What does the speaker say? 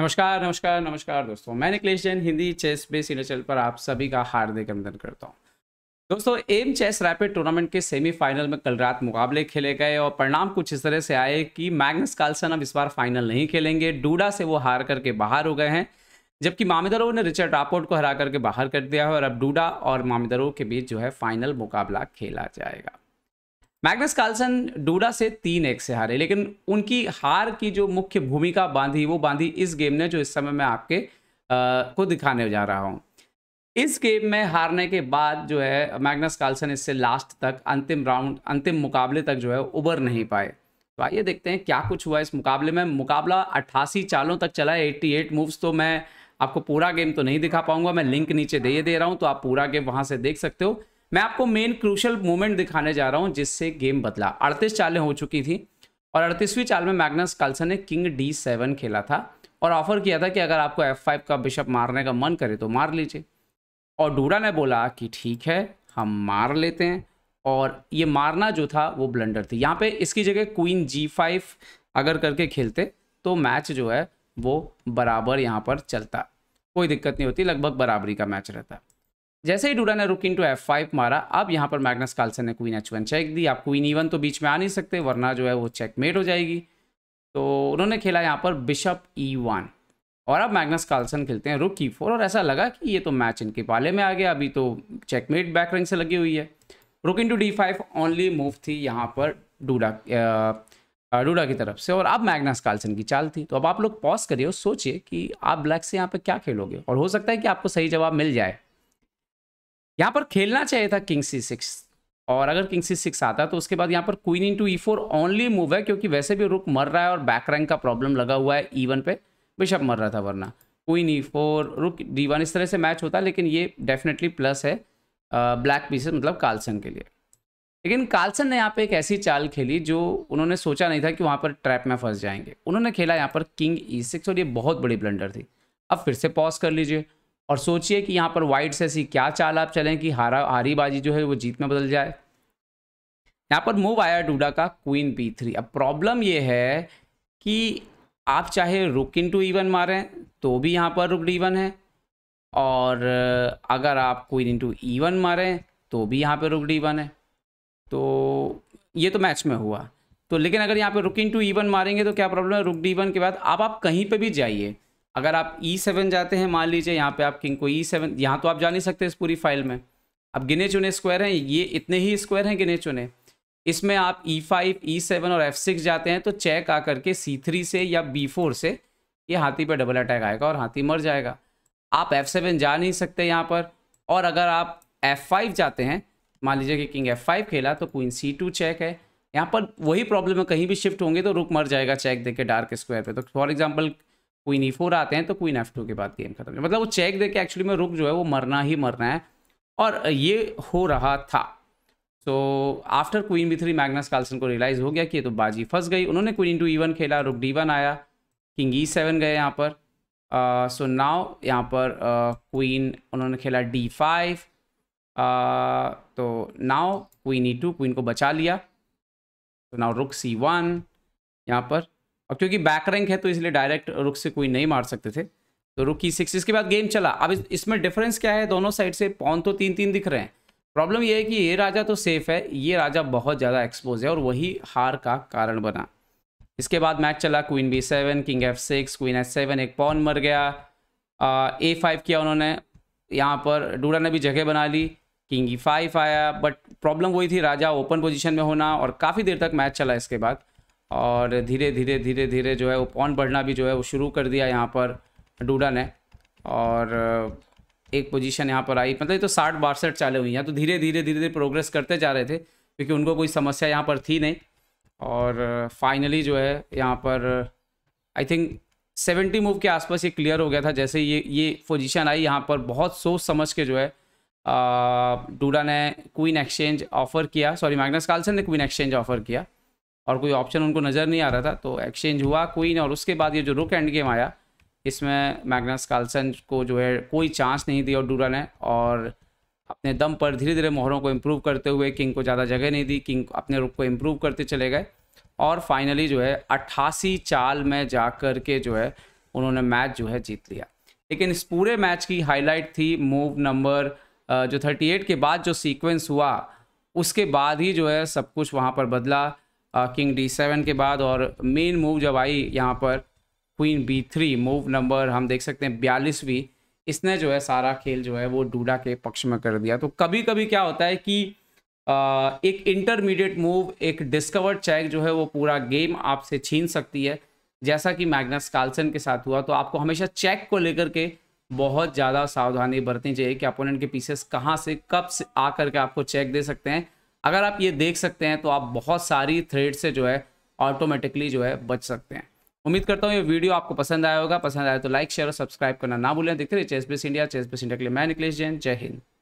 नमस्कार नमस्कार नमस्कार दोस्तों मैं Niklesh Jain Hindi chess base India channel पर आप सभी का हार्दिक अभिनंदन करता हूँ दोस्तों एम चेस रैपिड टूर्नामेंट के सेमीफाइनल में कल रात मुकाबले खेले गए और परिणाम कुछ इस तरह से आए कि मैग्नस कार्लसन अब इस बार फाइनल नहीं खेलेंगे डूडा से वो हार करके बाहर हो गए हैं जबकि मामिदरोव ने रिचर्ड रापोर्ट को हरा करके बाहर कर दिया है और अब डूडा और मामिदरोव के बीच जो है फाइनल मुकाबला खेला जाएगा मैग्नस कार्लसन डूडा से तीन एक से हारे लेकिन उनकी हार की जो मुख्य भूमिका बांधी वो बांधी इस गेम ने जो इस समय मैं आपके आ, को दिखाने जा रहा हूँ इस गेम में हारने के बाद जो है मैग्नस कार्लसन इससे लास्ट तक अंतिम राउंड अंतिम मुकाबले तक जो है उबर नहीं पाए तो आइए देखते हैं क्या कुछ हुआ इस मुकाबले में मुकाबला अट्ठासी चालों तक चला एट्टी एट मूव्स तो मैं आपको पूरा गेम तो नहीं दिखा पाऊंगा मैं लिंक नीचे दे दे रहा हूँ तो आप पूरा गेम वहाँ से देख सकते हो मैं आपको मेन क्रूशल मोमेंट दिखाने जा रहा हूँ जिससे गेम बदला अड़तीस चालें हो चुकी थी और अड़तीसवीं चाल में मैग्नस कल्सन ने किंग डी सेवन खेला था और ऑफर किया था कि अगर आपको एफ फाइव का बिशप मारने का मन करे तो मार लीजिए और डूडा ने बोला कि ठीक है हम मार लेते हैं और ये मारना जो था वो ब्लंडर थी यहाँ पर इसकी जगह क्वीन जी फाइव अगर करके खेलते तो मैच जो है वो बराबर यहाँ पर चलता कोई दिक्कत नहीं होती लगभग बराबरी का मैच रहता जैसे ही डूडा ने रुक टू एफ फाइव मारा अब यहाँ पर मैग्नस कार्लसन ने क्वीन एच वन चेक दी आप क्वीन ई e तो बीच में आ नहीं सकते वरना जो है वो चेकमेट हो जाएगी तो उन्होंने खेला यहाँ पर बिशप ई वन और अब मैग्नस कार्लसन खेलते हैं रुक ई फोर और ऐसा लगा कि ये तो मैच इनके पाले में आ गया अभी तो चेकमेट बैक रैंक से लगी हुई है rook to D five only move थी यहाँ पर डूडा डूडा की तरफ से और अब मैग्नस कार्लसन की चाल थी तो अब आप लोग पॉज करिए और सोचिए कि आप ब्लैक से यहाँ पर क्या खेलोगे और हो सकता है कि आपको सही जवाब मिल जाए यहाँ पर खेलना चाहिए था किंग सी सिक्स और अगर किंग सी सिक्स आता तो उसके बाद यहाँ पर queen into E four only move है क्योंकि वैसे भी रुक मर रहा है और बैक रैंक का प्रॉब्लम लगा हुआ है ई e वन पे बिशप मर रहा था वरना queen E four rook D one इस तरह से मैच होता लेकिन ये डेफिनेटली प्लस है ब्लैक पीसेस मतलब कार्लसन के लिए लेकिन कार्लसन ने यहाँ पर एक ऐसी चाल खेली जो उन्होंने सोचा नहीं था कि वहाँ पर ट्रैप में फंस जाएंगे उन्होंने खेला यहाँ पर किंग ई सिक्स और ये बहुत बड़ी ब्लेंडर थी अब फिर से पॉज कर लीजिए और सोचिए कि यहाँ पर वाइट से ऐसी क्या चाल आप चलें कि हारा हारी बाजी जो है वो जीत में बदल जाए यहाँ पर मूव आया डूडा का क्वीन पी थ्री अब प्रॉब्लम ये है कि आप चाहे रुक इन टू ईवन मारें तो भी यहाँ पर रुक वन है और अगर आप क्वीन इन टू ईवन मारें तो भी यहाँ पर रुक वन है तो ये तो मैच में हुआ तो लेकिन अगर यहाँ पर रुक इन टू ईवन मारेंगे तो क्या प्रॉब्लम है रुक डी वन के बाद आप आप कहीं पर भी जाइए अगर आप ई e सेवन जाते हैं मान लीजिए यहाँ पे आप किंग को ई e सेवन यहाँ तो आप जा नहीं सकते इस पूरी फाइल में अब गिने चुने स्क्वायर हैं ये इतने ही स्क्वायर हैं गिने चुने इसमें आप ई फाइव ई सेवन और एफ सिक्स जाते हैं तो चेक आ करके सी थ्री से या बी फोर से ये हाथी पर डबल अटैक आएगा और हाथी मर जाएगा आप एफ सेवन जा नहीं सकते यहाँ पर और अगर आप एफ फाइव जाते हैं मान लीजिए कि किंग एफ फाइव खेला तो क्वीन सी टू चेक है यहाँ पर वही प्रॉब्लम है कहीं भी शिफ्ट होंगे तो रुक मर जाएगा चेक देके डार्क स्क्वायर पे तो for example queen E four आते हैं तो क्वीन एफ टू के बाद गेम खत्म मतलब वो चेक दे के एक्चुअली में रुक जो है वो मरना ही मरना है और ये हो रहा था तो after queen B three Magnus Carlsen को रियलाइज़ हो गया कि ये तो बाजी फंस गई उन्होंने क्वीन टू ई वन खेला रुक डी वन आया किंग ई सेवन गए यहाँ पर सो uh, नाउ यहाँ पर क्वीन uh, उन्होंने खेला डी फाइव uh, तो now queen E two queen को बचा लिया तो नाउ रुक सी वन यहाँ पर और क्योंकि बैक रैंक है तो इसलिए डायरेक्ट रुक से कोई नहीं मार सकते थे तो रुक की सिक्स इसके बाद गेम चला अब इसमें डिफरेंस क्या है दोनों साइड से पौन तो तीन तीन दिख रहे हैं प्रॉब्लम यह है कि ये राजा तो सेफ है ये राजा बहुत ज़्यादा एक्सपोज है और वही हार का कारण बना इसके बाद मैच चला queen B seven king F six queen H seven एक पौन मर गया ए फाइव किया उन्होंने यहाँ पर डूडा ने भी जगह बना ली किंग ई फाइव आया बट प्रॉब्लम वही थी राजा ओपन पोजीशन में होना और काफ़ी देर तक मैच चला इसके बाद और धीरे धीरे धीरे धीरे जो है वो पॉन बढ़ना भी जो है वो शुरू कर दिया यहाँ पर डूडा ने और एक पोजीशन यहाँ पर आई मतलब ये तो साठ बासठ चाले हुई हैं तो धीरे धीरे धीरे धीरे प्रोग्रेस करते जा रहे थे क्योंकि उनको कोई समस्या यहाँ पर थी नहीं और फाइनली जो है यहाँ पर आई थिंक सेवेंटी मूव के आसपास ये क्लियर हो गया था जैसे ये ये पोजिशन आई यहाँ पर बहुत सोच समझ के जो है डूडा ने क्वीन एक्सचेंज ऑफ़र किया सॉरी मैगनस कार्लसन ने क्वीन एक्सचेंज ऑफ़र किया और कोई ऑप्शन उनको नज़र नहीं आ रहा था तो एक्सचेंज हुआ क्वीन और उसके बाद ये जो रुक एंड गेम आया इसमें मैग्नस कार्लसन को जो है कोई चांस नहीं दिया और डूरा ने और अपने दम पर धीरे धीरे मोहरों को इम्प्रूव करते हुए किंग को ज़्यादा जगह नहीं दी किंग अपने रुक को इम्प्रूव करते चले गए और फाइनली जो है अट्ठासी चाल में जा कर के जो है उन्होंने मैच जो है जीत लिया लेकिन इस पूरे मैच की हाईलाइट थी मूव नंबर जो 38 के बाद जो सीक्वेंस हुआ उसके बाद ही जो है सब कुछ वहाँ पर बदला किंग डी सेवन के बाद और मेन मूव जब आई यहाँ पर queen B three move number हम देख सकते हैं बयालीसवीं इसने जो है सारा खेल जो है वो डूडा के पक्ष में कर दिया तो कभी कभी क्या होता है कि एक इंटरमीडिएट मूव एक डिस्कवर्ड चेक जो है वो पूरा गेम आपसे छीन सकती है जैसा कि मैग्नस कार्लसन के साथ हुआ तो आपको हमेशा चेक को लेकर के बहुत ज़्यादा सावधानी बरतनी चाहिए कि अपोनेंट के पीसेस कहाँ से कब से आकर के आपको चेक दे सकते हैं अगर आप ये देख सकते हैं तो आप बहुत सारी थ्रेड से जो है ऑटोमेटिकली जो है बच सकते हैं उम्मीद करता हूँ ये वीडियो आपको पसंद आया होगा पसंद आया तो लाइक शेयर और सब्सक्राइब करना ना भूलें देखते रहिए chess base India chess base India के लिए मैं निकलेश जैन जय हिंद